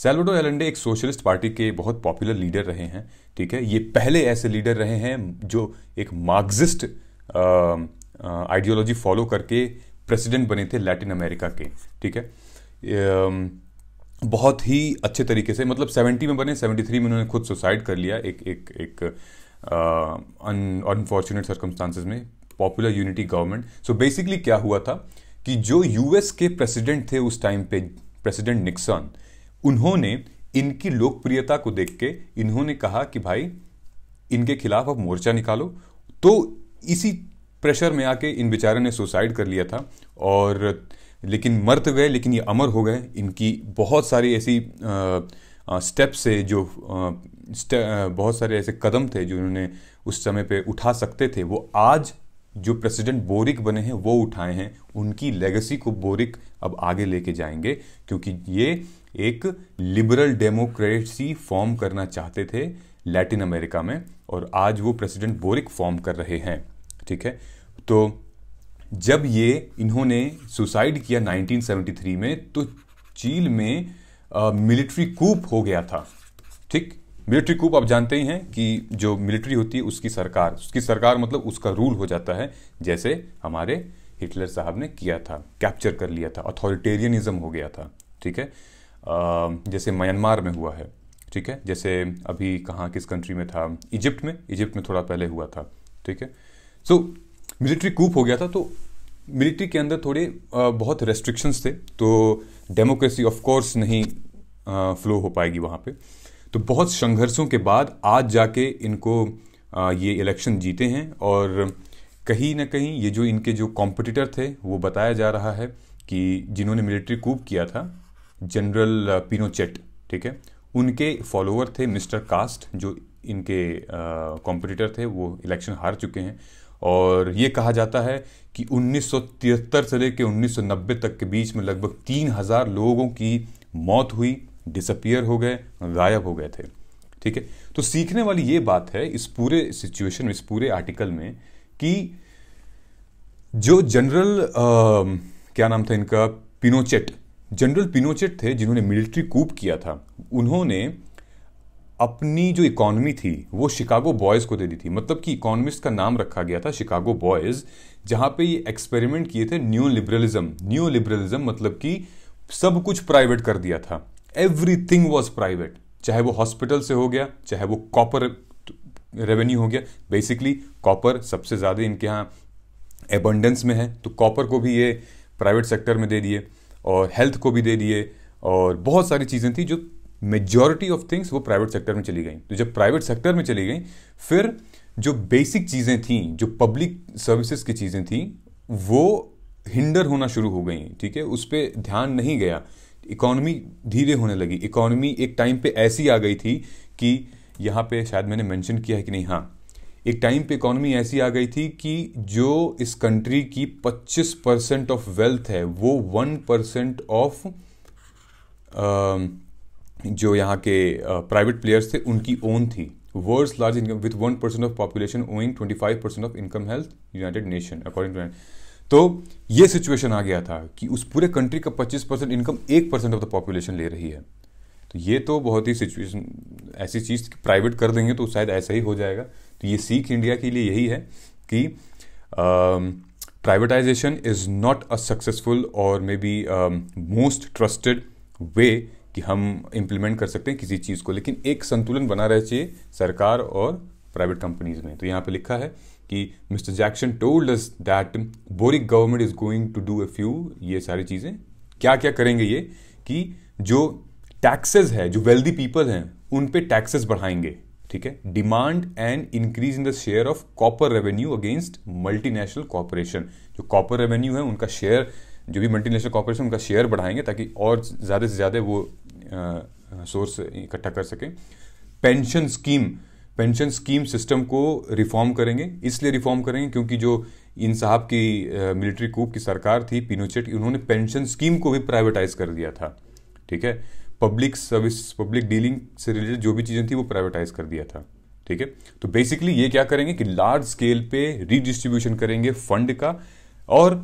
सेल्वोडोर एलेंडे एक सोशलिस्ट पार्टी के बहुत पॉपुलर लीडर रहे हैं ठीक है ये पहले ऐसे लीडर रहे हैं जो एक मार्क्सिस्ट आइडियोलॉजी फॉलो करके प्रेसिडेंट बने थे लैटिन अमेरिका के ठीक है बहुत ही अच्छे तरीके से मतलब 70 में बने 73 में उन्होंने खुद सुसाइड कर लिया एक एक एक अनफॉर्चुनेट सर्कमस्टांसिस में popular unity government so basically क्या हुआ था कि जो यूएस के प्रेसिडेंट थे उस टाइम पे प्रेसिडेंट निक्सन उन्होंने इनकी लोकप्रियता को देख के इन्होंने कहा कि भाई इनके खिलाफ अब मोर्चा निकालो तो इसी प्रेशर में आके इन बेचारों ने सुसाइड कर लिया था और लेकिन मर तो गए लेकिन ये अमर हो गए इनकी बहुत सारी ऐसी स्टेप्स से जो स्टे, बहुत सारे ऐसे कदम थे जो इन्होंने उस समय पे उठा सकते थे वो आज जो प्रेसिडेंट बोरिक बने हैं वो उठाए हैं उनकी लेगेसी को बोरिक अब आगे लेके जाएंगे क्योंकि ये एक लिबरल डेमोक्रेसी फॉर्म करना चाहते थे लैटिन अमेरिका में और आज वो प्रेसिडेंट बोरिक फॉर्म कर रहे हैं ठीक है तो जब ये इन्होंने सुसाइड किया 1973 में तो चील में मिलिट्री कूप हो गया था ठीक मिलिट्री कूप आप जानते ही हैं कि जो मिलिट्री होती है उसकी सरकार उसकी सरकार मतलब उसका रूल हो जाता है जैसे हमारे हिटलर साहब ने किया था कैप्चर कर लिया था अथॉरिटेरियनिज्म हो गया था ठीक है आ, जैसे म्यांमार में हुआ है ठीक है जैसे अभी कहाँ किस कंट्री में था इजिप्ट में इजिप्ट में थोड़ा पहले हुआ था ठीक है सो so, मिलिट्री कूप हो गया था तो मिलिट्री के अंदर थोड़े बहुत रेस्ट्रिक्शंस थे तो डेमोक्रेसी ऑफ कोर्स नहीं फ्लो हो पाएगी वहाँ पे तो बहुत संघर्षों के बाद आज जाके इनको ये इलेक्शन जीते हैं और कहीं ना कहीं ये जो इनके जो कॉम्पिटिटर थे वो बताया जा रहा है कि जिन्होंने मिलिट्री कूप किया था जनरल पिनोचेट ठीक है उनके फॉलोअर थे मिस्टर कास्ट जो इनके कॉम्पिटिटर थे वो इलेक्शन हार चुके हैं और ये कहा जाता है कि 1973 से लेकर 1990 तक के बीच में लगभग 3000 लोगों की मौत हुई डिसअपियर हो गए गायब हो गए थे ठीक है तो सीखने वाली ये बात है इस पूरे सिचुएशन में इस पूरे आर्टिकल में कि जो जनरल आ, क्या नाम था इनका पिनोचेट जनरल पिनोचेट थे जिन्होंने मिलिट्री कूप किया था उन्होंने अपनी जो इकोनॉमी थी वो शिकागो बॉयज़ को दे दी थी मतलब कि इकोनॉमिस्ट का नाम रखा गया था शिकागो बॉयज़ जहाँ पे ये एक्सपेरिमेंट किए थे न्यू लिबरलिज्म न्यू लिबरलिज्म मतलब कि सब कुछ प्राइवेट कर दिया था एवरी थिंग वॉज प्राइवेट चाहे वो हॉस्पिटल से हो गया चाहे वो कॉपर रेवेन्यू हो गया बेसिकली कॉपर सबसे ज़्यादा इनके यहाँ एबंडेंस में है तो कॉपर को भी ये प्राइवेट सेक्टर में दे दिए और हेल्थ को भी दे दिए और बहुत सारी चीज़ें थी जो मेजॉरिटी ऑफ थिंग्स वो प्राइवेट सेक्टर में चली गई तो जब प्राइवेट सेक्टर में चली गई फिर जो बेसिक चीज़ें थी जो पब्लिक सर्विसेज की चीज़ें थी वो हिंडर होना शुरू हो गई ठीक है उस पर ध्यान नहीं गया इकोनॉमी धीरे होने लगी इकोनॉमी एक टाइम पे ऐसी आ गई थी कि यहाँ पे शायद मैंने मेंशन किया है कि नहीं हाँ एक टाइम पे इकोनॉमी ऐसी आ गई थी कि जो इस कंट्री की 25 परसेंट ऑफ वेल्थ है वो वन परसेंट ऑफ जो यहाँ के प्राइवेट प्लेयर्स थे उनकी ओन थी world large income with one percent of population owing twenty five percent of income health United Nation according to तो ये सिचुएशन आ गया था कि उस पूरे कंट्री का पच्चीस परसेंट इनकम एक परसेंट ऑफ द पॉपुलेशन ले रही है तो ये तो बहुत ही सिचुएशन ऐसी चीज़ प्राइवेट कर देंगे तो शायद ऐसा ही हो जाएगा तो ये सीख इंडिया के लिए यही है कि privatisation is not a successful और may be most trusted way कि हम इम्प्लीमेंट कर सकते हैं किसी चीज़ को लेकिन एक संतुलन बना रहे चाहिए सरकार और प्राइवेट कंपनीज में तो यहाँ पे लिखा है कि mister Jackson told us that Boric government is going to do a few ये सारी चीज़ें क्या क्या करेंगे ये कि जो टैक्सेस है जो वेल्दी पीपल हैं उन पे टैक्सेस बढ़ाएंगे ठीक है demand and increase in the share of copper revenue against multinational corporation जो कॉपर रेवेन्यू है उनका शेयर जो भी मल्टी नेशनल कॉपोरेशन उनका शेयर बढ़ाएंगे ताकि और ज़्यादा से ज़्यादा वो सोर्स इकट्ठा कर सकें pension scheme pension scheme system को रिफॉर्म करेंगे इसलिए रिफॉर्म करेंगे क्योंकि जो इन साहब की मिलिट्री कूप की सरकार थी पिनोचेट उन्होंने पेंशन स्कीम को भी प्राइवेटाइज कर दिया था ठीक है पब्लिक सर्विस पब्लिक डीलिंग से रिलेटेड जो भी चीज़ें थी वो प्राइवेटाइज कर दिया था ठीक है तो बेसिकली ये क्या करेंगे कि लार्ज स्केल पे रीडिस्ट्रीब्यूशन करेंगे फंड का और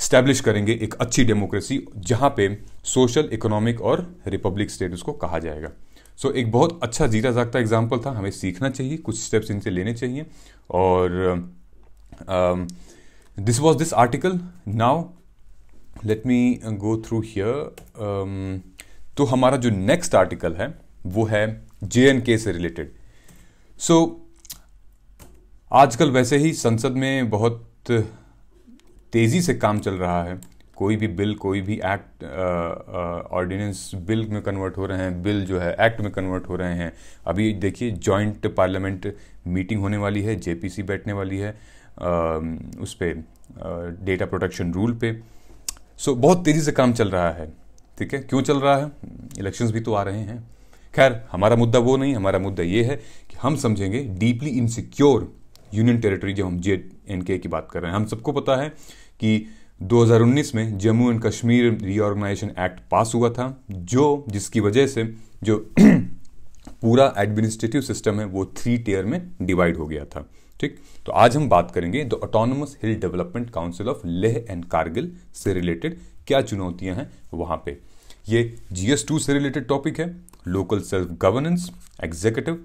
स्टैब्लिश करेंगे एक अच्छी डेमोक्रेसी जहाँ पे सोशल इकोनॉमिक और रिपब्लिक स्टेट उसको कहा जाएगा सो so, एक बहुत अच्छा जीता जागता एग्जाम्पल था हमें सीखना चाहिए कुछ स्टेप्स इनसे लेने चाहिए और this was this article now let me go through here तो हमारा जो नेक्स्ट आर्टिकल है वो है जे एंड के से रिलेटेड सो so, आजकल वैसे ही संसद में बहुत तेज़ी से काम चल रहा है कोई भी बिल कोई भी एक्ट ऑर्डिनेंस बिल में कन्वर्ट हो रहे हैं बिल जो है एक्ट में कन्वर्ट हो रहे हैं अभी देखिए जॉइंट पार्लियामेंट मीटिंग होने वाली है जेपीसी बैठने वाली है आ, उस पर डेटा प्रोटेक्शन रूल पे सो so, बहुत तेज़ी से काम चल रहा है ठीक है क्यों चल रहा है इलेक्शंस भी तो आ रहे हैं खैर हमारा मुद्दा वो नहीं हमारा मुद्दा ये है कि हम समझेंगे डीपली इनसिक्योर यूनियन टेरिटरी जब हम जे एंड के की बात कर रहे हैं हम सबको पता है कि 2019 में Jammu and Kashmir reorganisation act pass हुआ था जो जिसकी वजह से जो *clears throat* पूरा एडमिनिस्ट्रेटिव सिस्टम है वो थ्री टीयर में डिवाइड हो गया था ठीक तो आज हम बात करेंगे the autonomous hill development council of Leh and Kargil से रिलेटेड क्या चुनौतियां हैं वहां पे ये जीएस टू से रिलेटेड टॉपिक है लोकल सेल्फ गवर्नेंस एग्जीक्यूटिव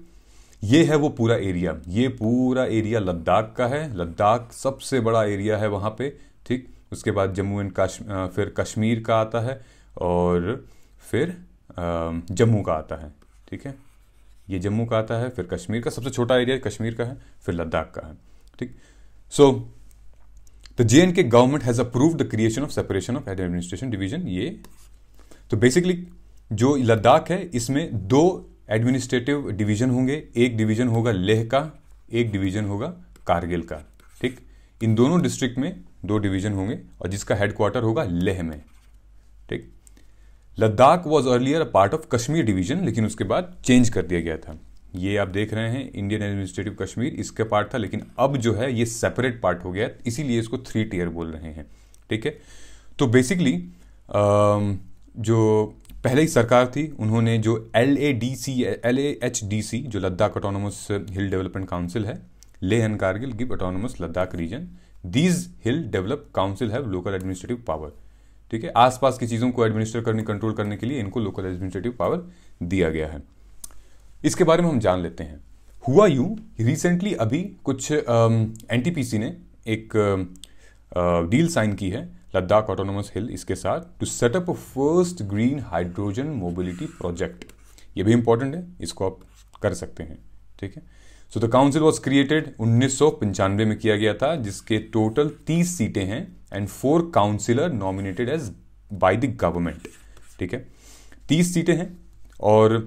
ये है वो पूरा एरिया ये पूरा एरिया लद्दाख का है लद्दाख सबसे बड़ा एरिया है वहाँ पे ठीक उसके बाद जम्मू एंड कश्मीर फिर कश्मीर का आता है और फिर जम्मू का आता है ठीक है ये जम्मू का आता है फिर कश्मीर का सबसे छोटा एरिया कश्मीर का है फिर लद्दाख का है ठीक so the J and K government has approve the creation of separation of administration division ये तो बेसिकली जो लद्दाख है इसमें दो एडमिनिस्ट्रेटिव डिवीजन होंगे एक डिवीजन होगा लेह का एक डिवीजन होगा कारगिल का ठीक इन दोनों डिस्ट्रिक्ट में दो डिवीजन होंगे और जिसका हेडक्वार्टर होगा लेह में ठीक Ladakh was earlier a part of Kashmir division लेकिन उसके बाद चेंज कर दिया गया था ये आप देख रहे हैं इंडियन एडमिनिस्ट्रेटिव कश्मीर इसका पार्ट था लेकिन अब जो है ये सेपरेट पार्ट हो गया इसीलिए इसको थ्री टीयर बोल रहे हैं ठीक है तो बेसिकली जो पहले ही सरकार थी उन्होंने जो L A D C L A H D C जो Ladakh autonomous hill development council है Leh and Kargil give autonomous Ladakh region these hill develop council have local administrative power ठीक है आसपास की चीज़ों को एडमिनिस्टर करने कंट्रोल करने के लिए इनको लोकल एडमिनिस्ट्रेटिव पावर दिया गया है इसके बारे में हम जान लेते हैं हुआ यू रिसेंटली अभी कुछ एन uh, ने एक डील uh, साइन की है लद्दाख ऑटोनोमस हिल इसके साथ to set up a first green hydrogen mobility project ये भी इंपॉर्टेंट है इसको आप कर सकते हैं ठीक है so the council was created उन्नीस में किया गया था जिसके टोटल तीस सीटें हैं and four councillor nominated as by the government ठीक है तीस सीटें हैं और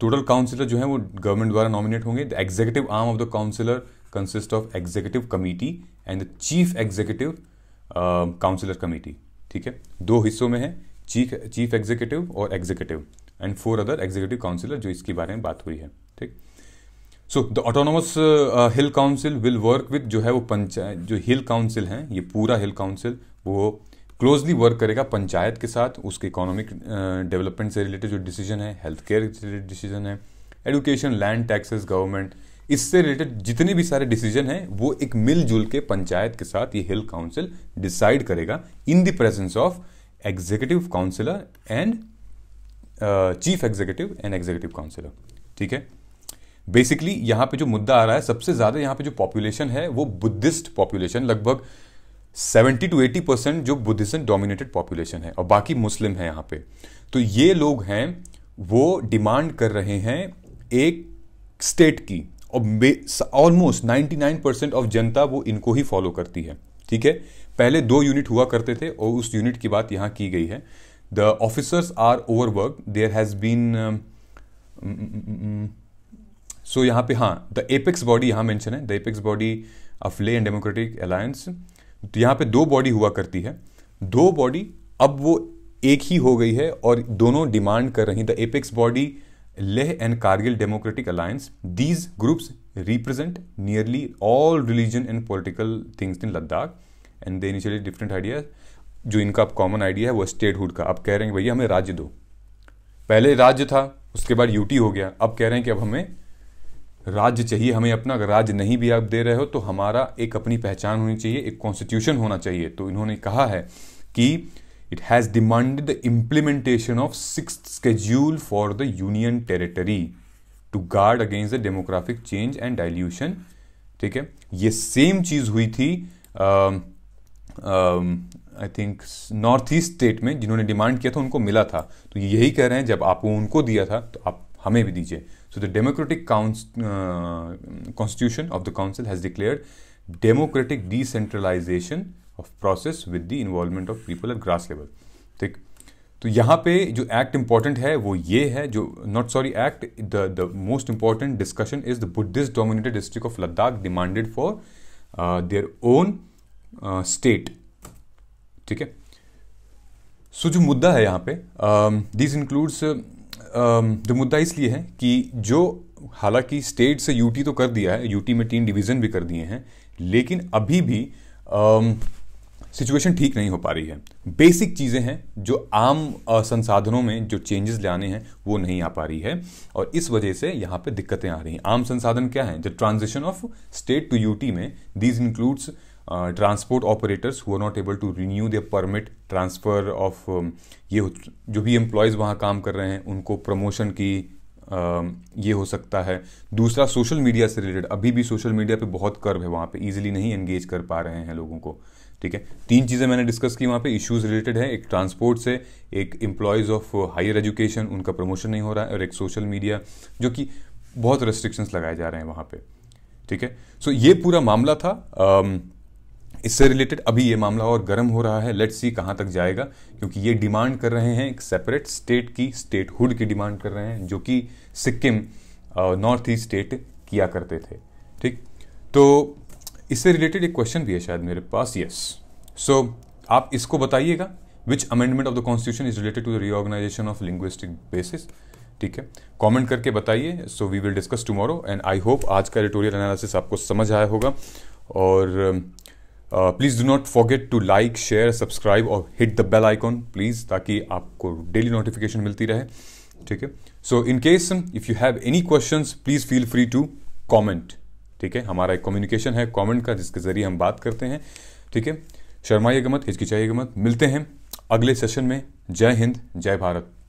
टोटल काउंसिलर जो है वो गवर्नमेंट द्वारा नॉमिनेट होंगे the executive arm of the councillor consist of executive committee and the chief executive councillor committee ठीक है दो हिस्सों में है चीफ चीफ एग्जीक्यूटिव और executive and four other executive councillor जो इसके बारे में बात हुई है ठीक so the autonomous hill council will work with जो है वो पंचायत जो हिल काउंसिल है ये पूरा हिल काउंसिल वो क्लोजली वर्क करेगा पंचायत के साथ उसके इकोनॉमिक डेवलपमेंट uh, से रिलेटेड जो डिसीजन है हेल्थ केयर से रिलेटेड डिसीजन है एडुकेशन लैंड टैक्सेस गवर्नमेंट इससे रिलेटेड जितने भी सारे डिसीजन हैं वो एक मिलजुल के पंचायत के साथ ये हिल काउंसिल डिसाइड करेगा in the presence of executive councillor and chief executive and executive councillor ठीक है बेसिकली यहां पे जो मुद्दा आ रहा है सबसे ज़्यादा यहां पे जो पॉपुलेशन है वो बुद्धिस्ट पॉपुलेशन लगभग 70 टू 80 परसेंट जो बुद्धिज्म डोमिनेटेड पॉपुलेशन है और बाकी मुस्लिम है यहां पे तो ये लोग हैं वो डिमांड कर रहे हैं एक स्टेट की और ऑलमोस्ट 99 परसेंट ऑफ जनता वो इनको ही फॉलो करती है ठीक है पहले दो यूनिट हुआ करते थे और उस यूनिट की बात यहाँ की गई है the officers are overwork there has been so यहाँ पे हाँ द एपेक्स बॉडी यहाँ मेंशन है the apex body of Leh and democratic alliance तो यहाँ पे दो बॉडी हुआ करती है दो बॉडी अब वो एक ही हो गई है और दोनों डिमांड कर रही the apex body Leh and Kargil democratic Alliance. These groups represent nearly all religion and political things in Ladakh and they initially different ideas. जो इनका अब कॉमन आइडिया है वो स्टेटहुड का अब कह रहे हैं भैया हमें राज्य दो पहले राज्य था उसके बाद यूटी हो गया अब कह रहे हैं कि अब हमें राज्य चाहिए हमें अपना अगर राज्य नहीं भी आप दे रहे हो तो हमारा एक अपनी पहचान होनी चाहिए एक कॉन्स्टिट्यूशन होना चाहिए तो इन्होंने कहा है कि it has demanded the implementation of sixth schedule for the union territory to guard against the demographic change and dilution ठीक है ये सेम चीज हुई थी I think north east state में जिन्होंने डिमांड किया था उनको मिला था तो यही कह रहे हैं जब आपको उनको दिया था तो आप हमें भी दीजिए so the democratic constitution of the council has declare democratic decentralisation process with the involvement of people at grass level ठीक तो यहाँ पे जो एक्ट इंपॉर्टेंट है वो ये है जो not sorry act the the most important discussion is the Buddhist dominated district of Ladakh demanded for their own state ठीक है सो जो मुद्दा है यहाँ पे दिस um, इंक्लूड्स um, जो मुद्दा इसलिए है कि जो हालांकि स्टेट से यूटी तो कर दिया है यूटी में तीन डिवीज़न भी कर दिए हैं लेकिन अभी भी um, सिचुएशन ठीक नहीं हो पा रही है बेसिक चीज़ें हैं जो आम संसाधनों में जो चेंजेस ले आने हैं वो नहीं आ पा रही है और इस वजह से यहाँ पे दिक्कतें आ रही हैं आम संसाधन क्या हैं the transition of state to UT में these includes transport operators who are not able to renew the permit transfer of ये जो भी एम्प्लॉयज़ वहाँ काम कर रहे हैं उनको प्रमोशन की ये हो सकता है दूसरा सोशल मीडिया से रिलेटेड अभी भी सोशल मीडिया पे बहुत कर्व है वहाँ पे इजीली नहीं एंगेज कर पा रहे हैं लोगों को ठीक है तीन चीज़ें मैंने डिस्कस की वहाँ पे इश्यूज रिलेटेड हैं एक ट्रांसपोर्ट से एक एम्प्लॉयज़ ऑफ हायर एजुकेशन उनका प्रमोशन नहीं हो रहा है और एक सोशल मीडिया जो कि बहुत रेस्ट्रिक्शंस लगाए जा रहे हैं वहाँ पर ठीक है सो so, ये पूरा मामला था इससे रिलेटेड अभी ये मामला और गर्म हो रहा है लेट्स सी कहाँ तक जाएगा क्योंकि ये डिमांड कर रहे हैं एक सेपरेट स्टेट की स्टेटहुड की डिमांड कर रहे हैं जो कि सिक्किम नॉर्थ ईस्ट स्टेट किया करते थे ठीक तो इससे रिलेटेड एक क्वेश्चन भी है शायद मेरे पास यस सो so, आप इसको बताइएगा which amendment of the constitution is related to the reorganisation of linguistic basis ठीक है कमेंट करके बताइए so we will discuss tomorrow and I hope आज का एडिटोरियल एनालिसिस आपको समझ आया होगा और please do not forget to like share subscribe और hit the bell icon please ताकि आपको डेली नोटिफिकेशन मिलती रहे ठीक है so in case if you have any questions please feel free to comment ठीक है हमारा एक कम्युनिकेशन है कमेंट का जिसके ज़रिए हम बात करते हैं ठीक है शर्माइएगा मत हिचकिचाइएगा मत मिलते हैं अगले सेशन में जय हिंद जय भारत